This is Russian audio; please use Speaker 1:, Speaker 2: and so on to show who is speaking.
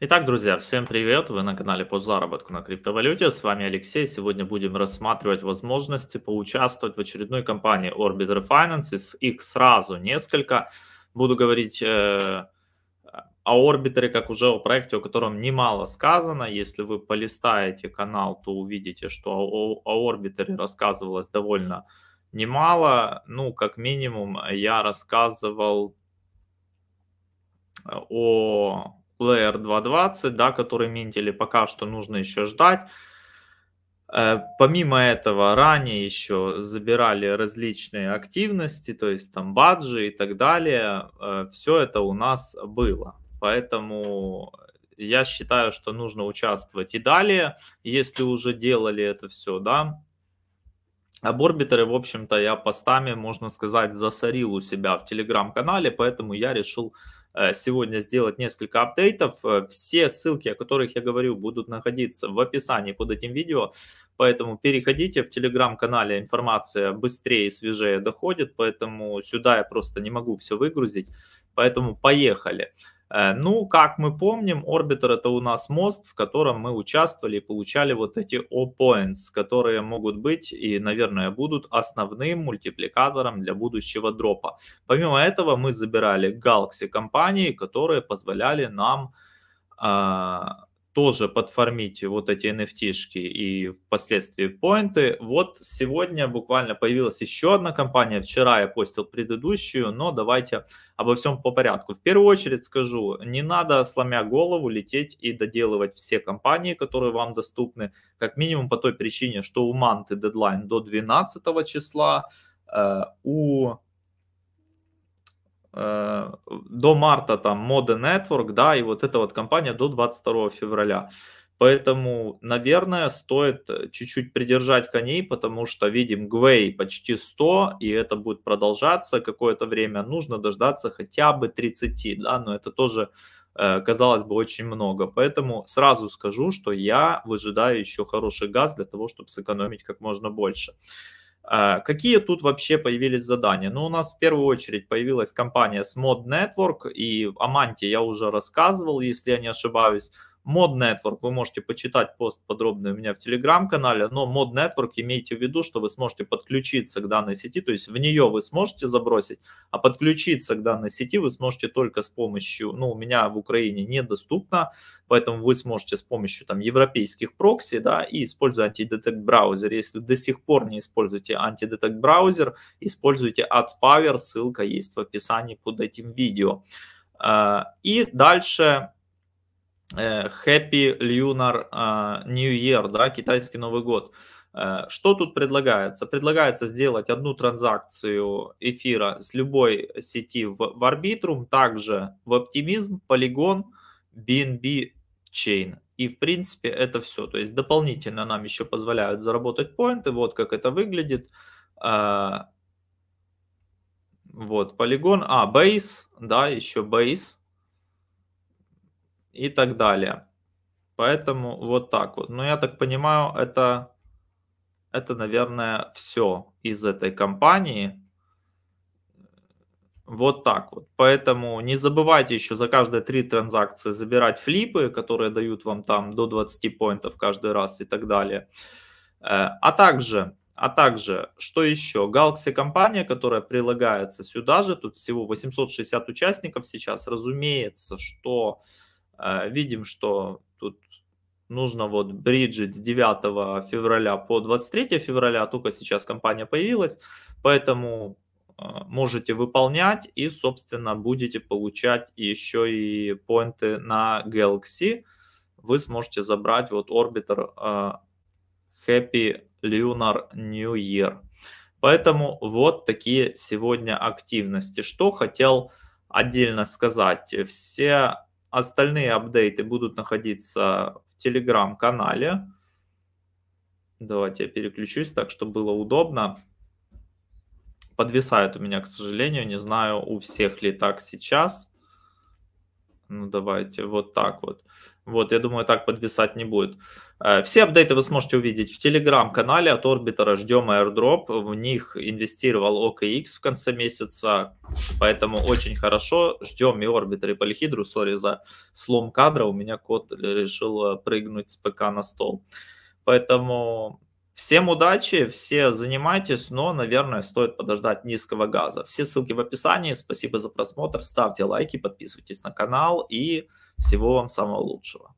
Speaker 1: Итак, друзья, всем привет! Вы на канале по заработку на криптовалюте. С вами Алексей. Сегодня будем рассматривать возможности поучаствовать в очередной компании Orbit Refinance. Их сразу несколько. Буду говорить э, о Orbiter как уже о проекте, о котором немало сказано. Если вы полистаете канал, то увидите, что о, о Orbiter рассказывалось довольно немало. Ну, как минимум, я рассказывал э, о Layer 2.20, да, который минтили, пока что нужно еще ждать. Э, помимо этого, ранее еще забирали различные активности, то есть там баджи и так далее. Э, все это у нас было. Поэтому я считаю, что нужно участвовать и далее, если уже делали это все, да. А орбитеры, в общем-то, я постами, можно сказать, засорил у себя в телеграм-канале, поэтому я решил Э, сегодня сделать несколько апдейтов. Э, все ссылки, о которых я говорю, будут находиться в описании под этим видео, поэтому переходите. В телеграм-канале информация быстрее и свежее доходит, поэтому сюда я просто не могу все выгрузить, поэтому поехали. Поехали. Э, ну, как мы помним, Orbiter это у нас мост, в котором мы участвовали и получали вот эти O-points, которые могут быть и, наверное, будут основным мультипликатором для будущего дропа. Помимо этого, мы забирали Galaxy компании, которые позволяли нам э, тоже подформить вот эти NFT-шки и впоследствии поинты. Вот сегодня буквально появилась еще одна компания. Вчера я постил предыдущую, но давайте обо всем по порядку. В первую очередь скажу, не надо, сломя голову, лететь и доделывать все компании, которые вам доступны, как минимум по той причине, что у Манты дедлайн до 12 числа, э, у Э, до марта там Moda Network, да, и вот эта вот компания до 22 февраля. Поэтому, наверное, стоит э, чуть-чуть придержать коней, потому что видим Гвей почти 100, и это будет продолжаться какое-то время. Нужно дождаться хотя бы 30, да, но это тоже, э, казалось бы, очень много. Поэтому сразу скажу, что я выжидаю еще хороший газ для того, чтобы сэкономить как можно больше. А, какие тут вообще появились задания? Ну, у нас в первую очередь появилась компания Smod Network и о Манте я уже рассказывал, если я не ошибаюсь мод Network вы можете почитать пост подробный у меня в Телеграм-канале, но мод Network имейте в виду, что вы сможете подключиться к данной сети, то есть в нее вы сможете забросить, а подключиться к данной сети вы сможете только с помощью, ну, у меня в Украине недоступно, поэтому вы сможете с помощью там европейских прокси, да, и используя антидетект браузер. Если до сих пор не используете антидетект браузер, используйте AdsPower, ссылка есть в описании под этим видео. Э, и дальше Э, Happy Lunar э, New Year, да, китайский Новый год. Э, что тут предлагается? Предлагается сделать одну транзакцию эфира с любой сети в, в Arbitrum, также в Optimism, Polygon, BNB Chain. И, в принципе, это все. То есть дополнительно нам еще позволяют заработать поинты. Вот как это выглядит. Вот, Polygon. А, Base, да, еще Base и так далее. Поэтому вот так вот. Но я так понимаю, это, это наверное, все из этой компании. Вот так вот. Поэтому не забывайте еще за каждые три транзакции забирать флипы, которые дают вам там до 20 поинтов каждый раз и так далее. Э, а также, а также, что еще? Galaxy компания, которая прилагается сюда же, тут всего 860 участников сейчас. Разумеется, что а, видим, что тут нужно вот бриджить с 9 февраля по 23 февраля, а только сейчас компания появилась, поэтому а, можете выполнять и, собственно, будете получать еще и поинты на Galaxy. Вы сможете забрать вот орбитер Happy Lunar New Year. Поэтому вот такие сегодня активности. Что хотел отдельно сказать. Все Остальные апдейты будут находиться в телеграм-канале. Давайте я переключусь так, чтобы было удобно. Подвисает у меня, к сожалению, не знаю, у всех ли так сейчас. Ну, давайте, вот так вот. Вот, я думаю, так подвисать не будет. Э, все апдейты вы сможете увидеть в телеграм-канале от Орбитера. Ждем airdrop. В них инвестировал OKX в конце месяца, поэтому очень хорошо. Ждем и Орбитер, и Полихидру. Сори за слом кадра, у меня кот решил э, прыгнуть с ПК на стол. Поэтому Всем удачи, все занимайтесь, но, наверное, стоит подождать низкого газа. Все ссылки в описании. Спасибо за просмотр, ставьте лайки, подписывайтесь на канал и всего вам самого лучшего.